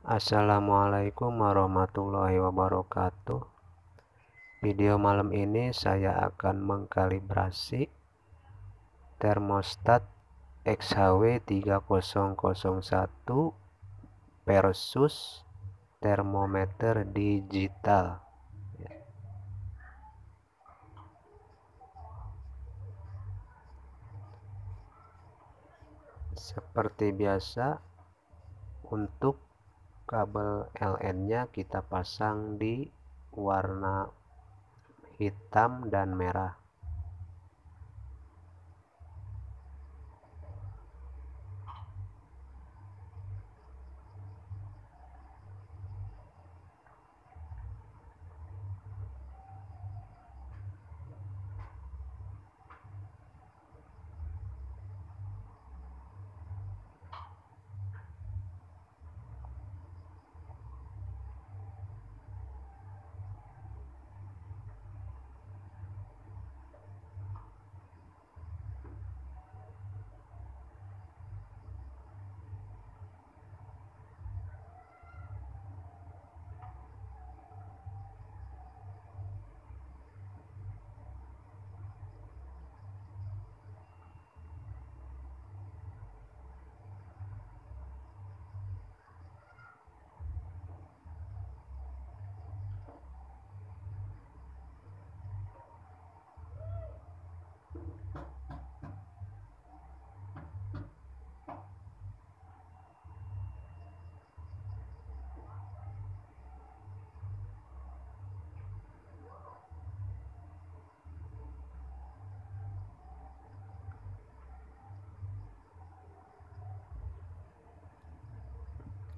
Assalamualaikum warahmatullahi wabarakatuh Video malam ini saya akan mengkalibrasi termostat XHW 3001 versus termometer digital Seperti biasa untuk kabel LN-nya kita pasang di warna hitam dan merah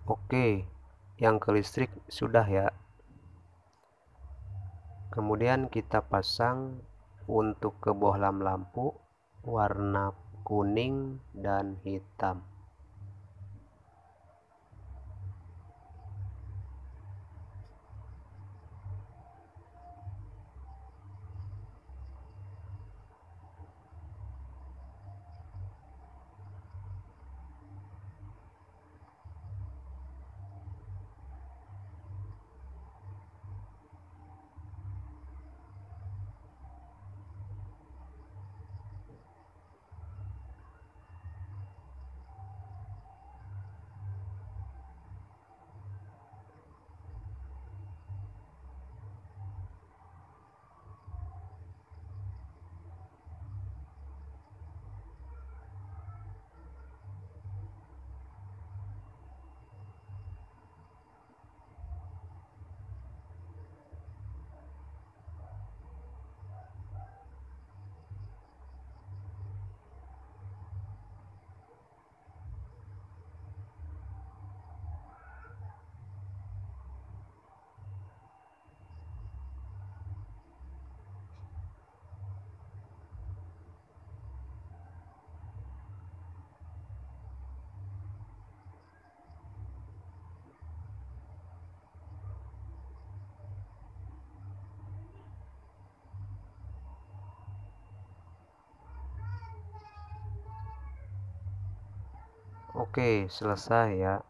Oke, yang ke listrik sudah ya. Kemudian kita pasang untuk ke bohlam lampu warna kuning dan hitam. Oke, selesai ya.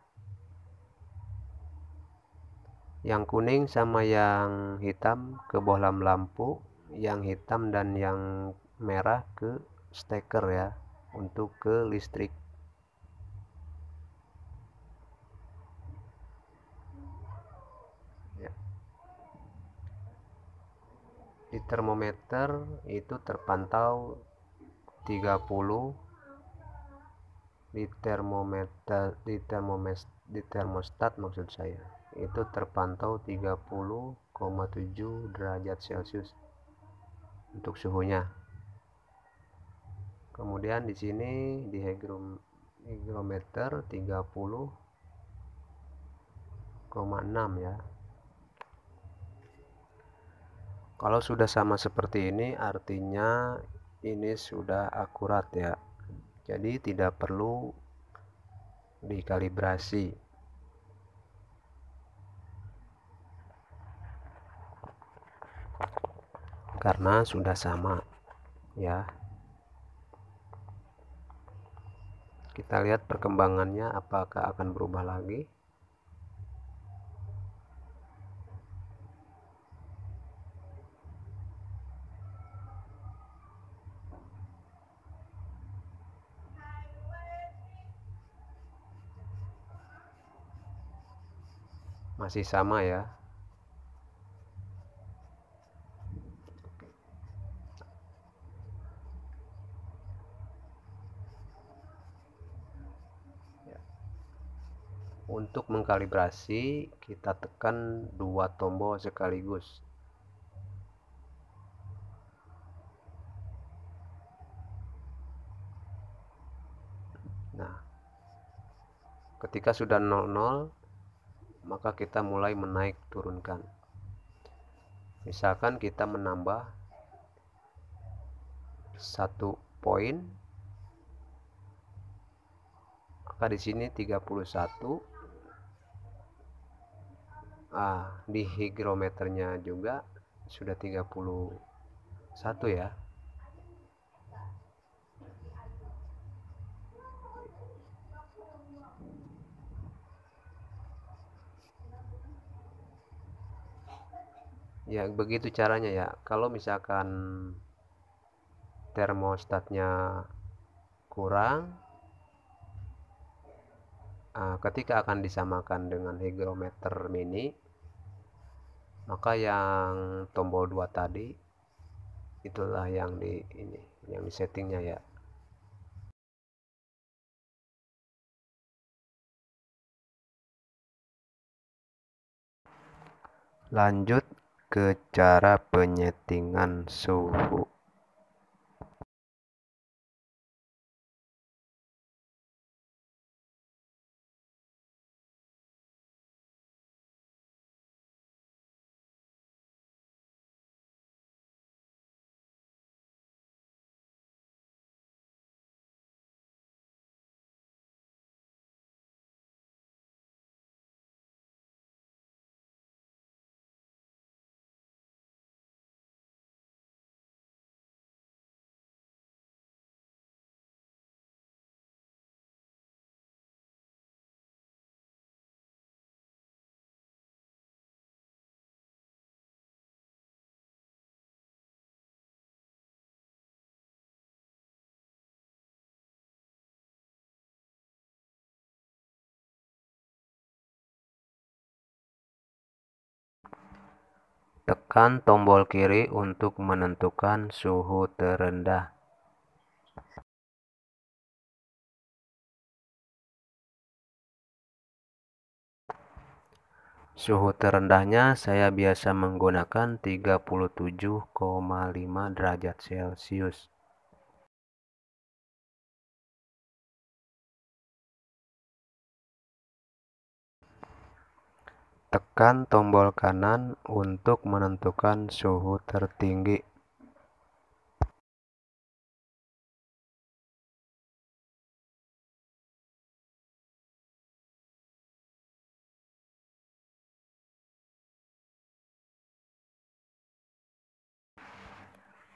Yang kuning sama yang hitam ke bohlam lampu, yang hitam dan yang merah ke steker ya, untuk ke listrik. Ya. Di termometer itu terpantau 30 di termometer di termometer di termostat maksud saya itu terpantau 30,7 derajat celcius untuk suhunya kemudian di sini di higrometer 30,6 ya kalau sudah sama seperti ini artinya ini sudah akurat ya jadi tidak perlu dikalibrasi karena sudah sama ya kita lihat perkembangannya apakah akan berubah lagi masih sama ya. ya untuk mengkalibrasi kita tekan dua tombol sekaligus nah ketika sudah 00 maka kita mulai menaik turunkan misalkan kita menambah satu poin maka di sini 31 ah di higrometernya juga sudah 31 ya ya begitu caranya ya kalau misalkan termostatnya kurang ah, ketika akan disamakan dengan higrometer mini maka yang tombol dua tadi itulah yang di ini yang di settingnya ya lanjut ke cara penyetingan suhu. Tekan tombol kiri untuk menentukan suhu terendah. Suhu terendahnya saya biasa menggunakan 37,5 derajat Celcius. Tekan tombol kanan untuk menentukan suhu tertinggi.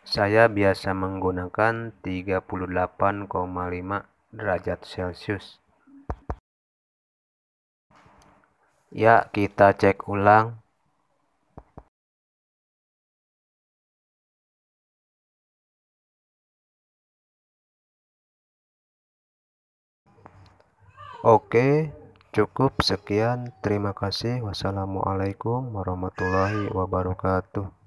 Saya biasa menggunakan 38,5 derajat Celcius. Ya, kita cek ulang. Oke, cukup sekian. Terima kasih. Wassalamualaikum warahmatullahi wabarakatuh.